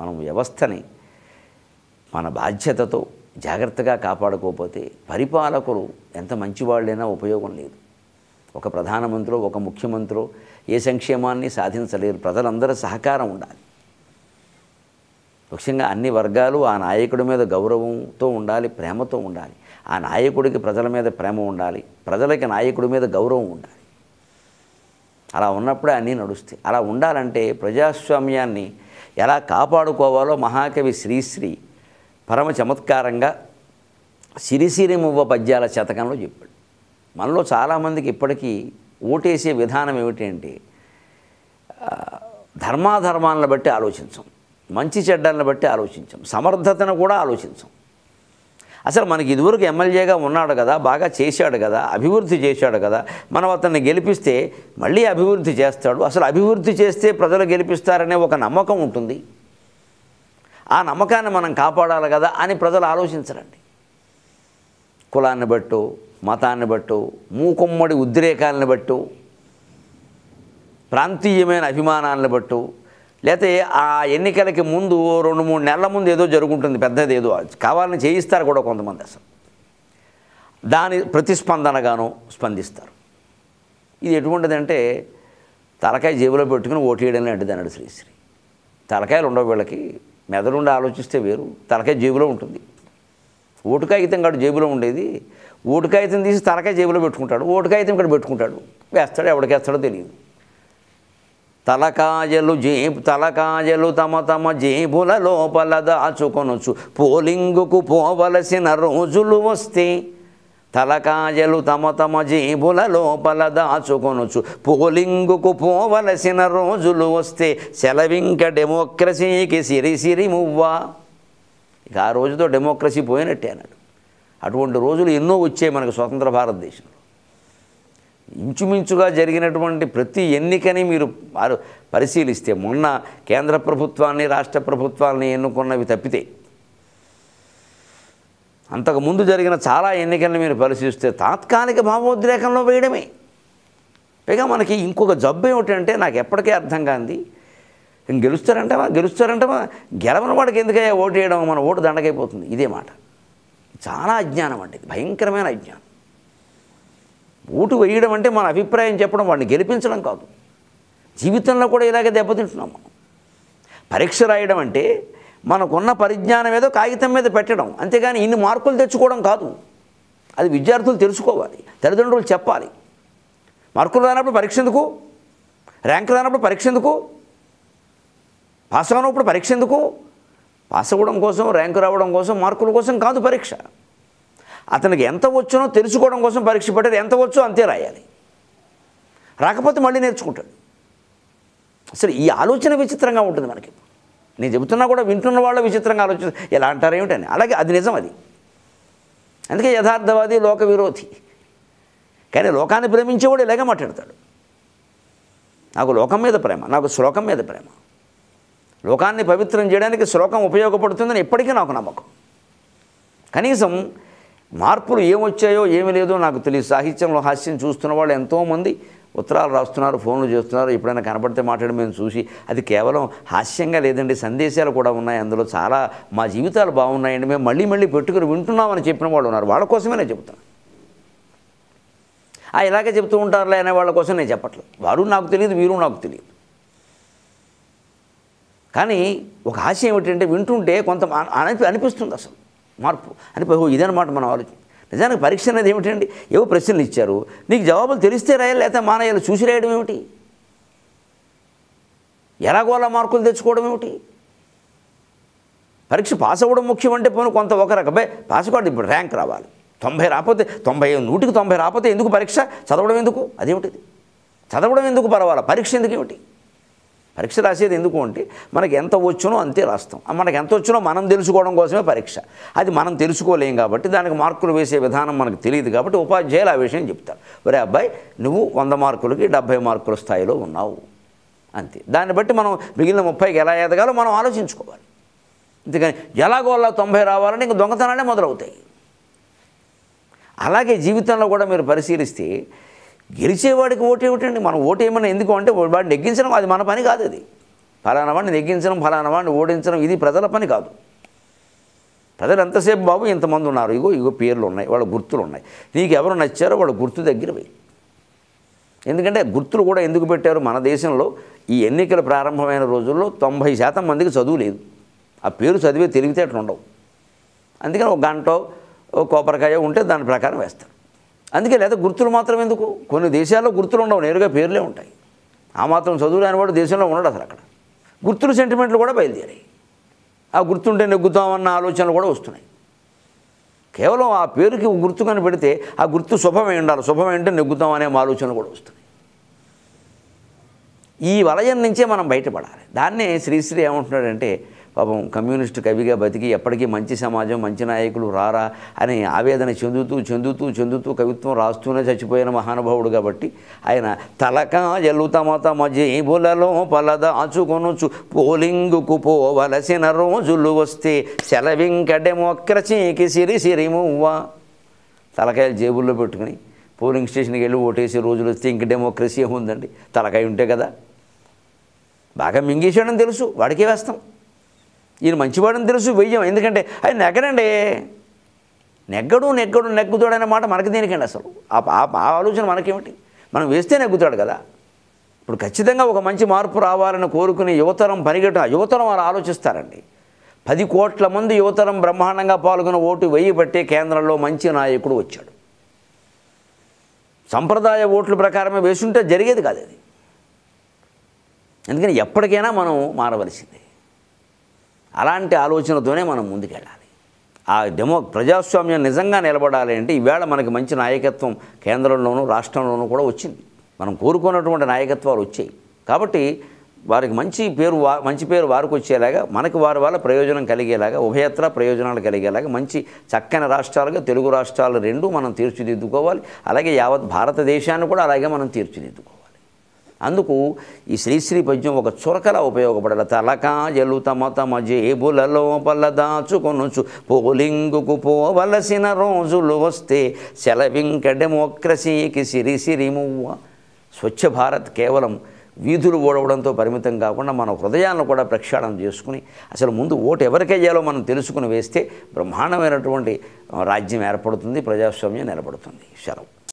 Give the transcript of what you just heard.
మనం వ్యవస్థని మన బాధ్యతతో జాగ్రత్తగా కాపాడుకోకపోతే పరిపాలకులు ఎంత మంచివాళ్ళైనా ఉపయోగం లేదు ఒక ప్రధానమంత్రి ఒక ముఖ్యమంత్రి ఏ సంక్షేమాన్ని సాధించలేరు ప్రజలందరూ సహకారం ఉండాలి ముఖ్యంగా అన్ని వర్గాలు ఆ నాయకుడి మీద గౌరవంతో ఉండాలి ప్రేమతో ఉండాలి ఆ నాయకుడికి ప్రజల మీద ప్రేమ ఉండాలి ప్రజలకి నాయకుడి మీద గౌరవం ఉండాలి అలా ఉన్నప్పుడే అన్నీ నడుస్తాయి అలా ఉండాలంటే ప్రజాస్వామ్యాన్ని ఎలా కాపాడుకోవాలో మహాకవి శ్రీశ్రీ పరమ చమత్కారంగా సిరిసిరి మువ్వ పద్యాల శతకంలో చెప్పాడు మనలో చాలామందికి ఇప్పటికీ ఓటేసే విధానం ఏమిటంటే ధర్మాధర్మాలను బట్టి ఆలోచించం మంచి చెడ్డలను బట్టి ఆలోచించం సమర్థతను కూడా ఆలోచించం అసలు మనకి ఇదివరకు ఎమ్మెల్యేగా ఉన్నాడు కదా బాగా చేశాడు కదా అభివృద్ధి చేశాడు కదా మనం అతన్ని గెలిపిస్తే మళ్ళీ అభివృద్ధి చేస్తాడు అసలు అభివృద్ధి చేస్తే ప్రజలు గెలిపిస్తారనే ఒక నమ్మకం ఉంటుంది ఆ నమ్మకాన్ని మనం కాపాడాలి కదా అని ప్రజలు ఆలోచించరండి కులాన్ని బట్టు మతాన్ని బట్టు మూకుమ్మడి ఉద్రేకాలను బట్టు ప్రాంతీయమైన అభిమానాలను బట్టు లేకపోతే ఆ ఎన్నికలకి ముందు రెండు మూడు నెలల ముందు ఏదో జరుగుంటుంది పెద్దది ఏదో కావాలని చేయిస్తారు కూడా కొంతమంది అసలు దాని ప్రతిస్పందనగాను స్పందిస్తారు ఇది ఎటువంటిదంటే తలకాయ జేబులో పెట్టుకుని ఓటేయడం లాంటిది అన్నాడు శ్రీశ్రీ తలకాయలు ఉండవు వీళ్ళకి మెదడుండి ఆలోచిస్తే వేరు తలకాయ జేబులో ఉంటుంది ఓటు కాగితం కాడు జేబులో ఉండేది ఓటు కాగితం తీసి తలకాయ జేబులో పెట్టుకుంటాడు ఓటు కాగితం ఇక్కడ పెట్టుకుంటాడు వేస్తాడు ఎవడికేస్తాడో తెలియదు తలకాయలు జేబు తలకాయలు తమ తమ జేబుల లోపల దాచుకొనొచ్చు పోలింగుకు పోవలసిన రోజులు వస్తే తలకాయలు తమ తమ జేబుల లోపల దాచుకొనొచ్చు పోలింగుకు పోవలసిన రోజులు వస్తే సెలవింక డెమోక్రసీకి సిరిసిరి మువ్వా ఇక ఆ రోజుతో డెమోక్రసీ పోయినట్టే అన్నాడు అటువంటి రోజులు ఎన్నో వచ్చాయి మనకు స్వతంత్ర భారతదేశం ఇంచుమించుగా జరిగినటువంటి ప్రతి ఎన్నికని మీరు పరిశీలిస్తే మొన్న కేంద్ర ప్రభుత్వాన్ని రాష్ట్ర ప్రభుత్వాలని ఎన్నుకున్నవి తప్పితే అంతకుముందు జరిగిన చాలా ఎన్నికలను మీరు పరిశీలిస్తే తాత్కాలిక భావోద్రేకంలో వేయడమే పైగా మనకి ఇంకొక జబ్బు ఏమిటంటే నాకు ఎప్పటికీ అర్థం కాంది గెలుస్తారంటమా గెలుస్తారంటమా గెలవని వాడికి ఎందుకయ్యా ఓటు వేయడం మన ఓటు దండకైపోతుంది ఇదే మాట చాలా అజ్ఞానం అంటే భయంకరమైన అజ్ఞానం ఓటు వేయడం అంటే మన అభిప్రాయం చెప్పడం వాడిని గెలిపించడం కాదు జీవితంలో కూడా ఇలాగే దెబ్బతింటున్నాం మనం పరీక్ష రాయడం అంటే మనకున్న పరిజ్ఞానం ఏదో కాగితం మీద పెట్టడం అంతేగాని ఇన్ని మార్కులు తెచ్చుకోవడం కాదు అది విద్యార్థులు తెలుసుకోవాలి తల్లిదండ్రులు చెప్పాలి మార్కులు రానప్పుడు పరీక్ష ఎందుకు ర్యాంక్ రానప్పుడు పరీక్ష ఎందుకు పాస్ కానప్పుడు పరీక్ష ఎందుకు పాస్ అవ్వడం కోసం ర్యాంకు రావడం కోసం మార్కుల కోసం కాదు పరీక్ష అతనికి ఎంత వచ్చునో తెలుసుకోవడం కోసం పరీక్ష పెట్టారు ఎంత వచ్చో అంతే రాయాలి రాకపోతే మళ్ళీ నేర్చుకుంటాడు అసలు ఈ ఆలోచన విచిత్రంగా ఉంటుంది మనకి నేను చెబుతున్నా కూడా వింటున్న వాళ్ళు విచిత్రంగా ఆలోచన ఎలా అంటారు ఏమిటని అలాగే అది నిజం అది అందుకే యథార్థవాది లోక విరోధి కానీ లోకాన్ని ప్రేమించేవాడు ఇలాగే మాట్లాడతాడు నాకు లోకం మీద ప్రేమ నాకు శ్లోకం మీద ప్రేమ లోకాన్ని పవిత్రం చేయడానికి శ్లోకం ఉపయోగపడుతుందని ఇప్పటికీ నాకు నమ్మకం కనీసం మార్పులు ఏమొచ్చాయో ఏమి లేదో నాకు తెలియదు సాహిత్యంలో హాస్యం చూస్తున్న వాళ్ళు ఎంతోమంది ఉత్తరాలు రాస్తున్నారు ఫోన్లు చేస్తున్నారు ఎప్పుడైనా కనపడితే మాట్లాడి మేము చూసి అది కేవలం హాస్యంగా లేదండి సందేశాలు కూడా ఉన్నాయి అందులో చాలా మా జీవితాలు బాగున్నాయండి మేము మళ్ళీ మళ్ళీ పెట్టుకుని వింటున్నామని చెప్పిన వాళ్ళు ఉన్నారు వాళ్ళ కోసమే నేను ఆ ఇలాగే చెప్తూ ఉంటారులే అనే వాళ్ళ కోసం నేను చెప్పట్లేదు వారు నాకు తెలియదు వీరు నాకు తెలియదు కానీ ఒక హాస్యం ఏమిటంటే వింటుంటే కొంత అనిపిస్తుంది అసలు మార్పు అని ఇదనమాట మనం ఆలోచన నిజానికి పరీక్ష అనేది ఏమిటండి ఏవో ప్రశ్నలు ఇచ్చారు నీకు జవాబులు తెలిస్తే రాయాలి లేకపోతే మానేయాలి చూసి రాయడం ఏమిటి ఎలాగోలా మార్కులు తెచ్చుకోవడం ఏమిటి పరీక్ష పాస్ అవ్వడం ముఖ్యం అంటే పోను కొంత ఒక రకమే పాస్ కాదు ఇప్పుడు ర్యాంక్ రావాలి తొంభై రాకపోతే తొంభై నూటికి తొంభై రాకపోతే ఎందుకు పరీక్ష చదవడం ఎందుకు అదేమిటిది చదవడం ఎందుకు పర్వాలా పరీక్ష ఎందుకు ఏమిటి పరీక్ష రాసేది ఎందుకు అంటే మనకి ఎంత వచ్చునో అంతే రాస్తాం మనకి ఎంత వచ్చినో మనం తెలుసుకోవడం కోసమే పరీక్ష అది మనం తెలుసుకోలేం కాబట్టి దానికి మార్కులు వేసే విధానం మనకు తెలియదు కాబట్టి ఉపాధ్యాయులు ఆ విషయం చెప్తారు ఒరే అబ్బాయి నువ్వు వంద మార్కులకి డెబ్భై మార్కుల స్థాయిలో ఉన్నావు అంతే దాన్ని బట్టి మనం మిగిలిన ముప్పైకి ఎలా ఎదగాలో మనం ఆలోచించుకోవాలి ఎలాగో ఎలాగోలా తొంభై రావాలని ఇంక దొంగతనాలే మొదలవుతాయి అలాగే జీవితంలో కూడా మీరు పరిశీలిస్తే గెలిచేవాడికి ఓటు ఏమిటండి మనం ఓటు ఏమన్నా ఎందుకు అంటే వాడిని నెగ్గించడం అది మన పని కాదు అది ఫలానా వాడిని నెగ్గించడం ఫలానా వాడిని ఓడించడం ఇది ప్రజల పని కాదు ప్రజలు ఎంతసేపు బాబు ఇంతమంది ఉన్నారు ఇగో ఇగో పేర్లు ఉన్నాయి వాళ్ళ గుర్తులు ఉన్నాయి నీకు ఎవరు నచ్చారో వాళ్ళ గుర్తు దగ్గరవి ఎందుకంటే గుర్తులు కూడా ఎందుకు పెట్టారు మన దేశంలో ఈ ఎన్నికలు ప్రారంభమైన రోజుల్లో తొంభై శాతం మందికి చదువు లేదు ఆ పేరు చదివే తెలివితే ఉండవు అందుకని ఒక గంట ఓ కొబ్బరికాయ ఉంటే దాని ప్రకారం వేస్తారు అందుకే లేదా గుర్తులు మాత్రం ఎందుకు కొన్ని దేశాల్లో గుర్తులు ఉండవు నేరుగా పేర్లే ఉంటాయి ఆ మాత్రం చదువు రాని దేశంలో ఉండడు అసలు అక్కడ గుర్తులు సెంటిమెంట్లు కూడా బయలుదేరాయి ఆ గుర్తుంటే నెగ్గుతామన్న ఆలోచనలు కూడా వస్తున్నాయి కేవలం ఆ పేరుకి గుర్తు కనిపెడితే ఆ గుర్తు శుభమై ఉండాలి శుభమైంటే నెగ్గుతాం అనే ఆలోచనలు కూడా వస్తున్నాయి ఈ వలయం నుంచే మనం బయటపడాలి దాన్నే శ్రీశ్రీ ఏమంటున్నాడంటే పాపం కమ్యూనిస్టు కవిగా బతికి ఎప్పటికీ మంచి సమాజం మంచి నాయకులు రారా అని ఆవేదన చెందుతూ చెందుతూ చెందుతూ కవిత్వం రాస్తూనే చచ్చిపోయిన మహానుభావుడు కాబట్టి ఆయన తలకాయలు తమ తమ జేబులలో పలదాచుకొనుచు పోలింగుకు పోవలసిన రోజులు వస్తే సెలవింక డెమోక్రసీకి సిరి సిరిమువ్వ తలకాయలు జేబుల్లో పెట్టుకుని పోలింగ్ స్టేషన్కి వెళ్ళి ఓటేసే రోజులు వస్తే ఇంక డెమోక్రసీ ఉందండి తలకాయ ఉంటే కదా బాగా మింగేశాడని తెలుసు వాడికే వేస్తాం ఈయన మంచివాడని తెలుసు వెయ్యం ఎందుకంటే అది నెగ్గడండి నెగ్గడు నెగ్గడు నెగ్గుతాడనే మాట మనకు దేనికండి అసలు ఆ ఆలోచన మనకేమిటి మనం వేస్తే నెగ్గుతాడు కదా ఇప్పుడు ఖచ్చితంగా ఒక మంచి మార్పు రావాలని కోరుకునే యువతరం పరిగెట యువతరం వారు ఆలోచిస్తారండి పది కోట్ల మంది యువతరం బ్రహ్మాండంగా పాల్గొన్న ఓటు వెయ్యి బట్టే కేంద్రంలో మంచి నాయకుడు వచ్చాడు సంప్రదాయ ఓట్ల ప్రకారమే వేసుంటే జరిగేది కాదు అది ఎందుకని ఎప్పటికైనా మనం మారవలసింది అలాంటి ఆలోచనతోనే మనం ముందుకెళ్ళాలి ఆ డెమో ప్రజాస్వామ్యం నిజంగా నిలబడాలి అంటే ఈవేళ మనకి మంచి నాయకత్వం కేంద్రంలోనూ రాష్ట్రంలోనూ కూడా వచ్చింది మనం కోరుకున్నటువంటి నాయకత్వాలు వచ్చాయి కాబట్టి వారికి మంచి పేరు మంచి పేరు వారికి వచ్చేలాగా మనకి వారి వల్ల ప్రయోజనం కలిగేలాగా ఉభయత్ర ప్రయోజనాలు కలిగేలాగా మంచి చక్కని రాష్ట్రాలుగా తెలుగు రాష్ట్రాలు రెండు మనం తీర్చిదిద్దుకోవాలి అలాగే యావత్ భారతదేశాన్ని కూడా అలాగే మనం తీర్చిదిద్దుకోవాలి అందుకు ఈ శ్రీశ్రీ పద్యం ఒక చురకలా ఉపయోగపడాలి తలకాజలు తమ తమ లోపల పలదాచుకొనుచు పోలింగుకు పోవలసిన రోజులు వస్తే సెలవింక డెమోక్రసీకి సిరిసిరి మువ్వ స్వచ్ఛ భారత్ కేవలం వీధులు ఓడవడంతో పరిమితం కాకుండా మన హృదయాలను కూడా ప్రక్షాళన చేసుకుని అసలు ముందు ఓటు ఎవరికెయ్యాలో మనం తెలుసుకుని వేస్తే బ్రహ్మాండమైనటువంటి రాజ్యం ఏర్పడుతుంది ప్రజాస్వామ్యం నిలబడుతుంది సెలవు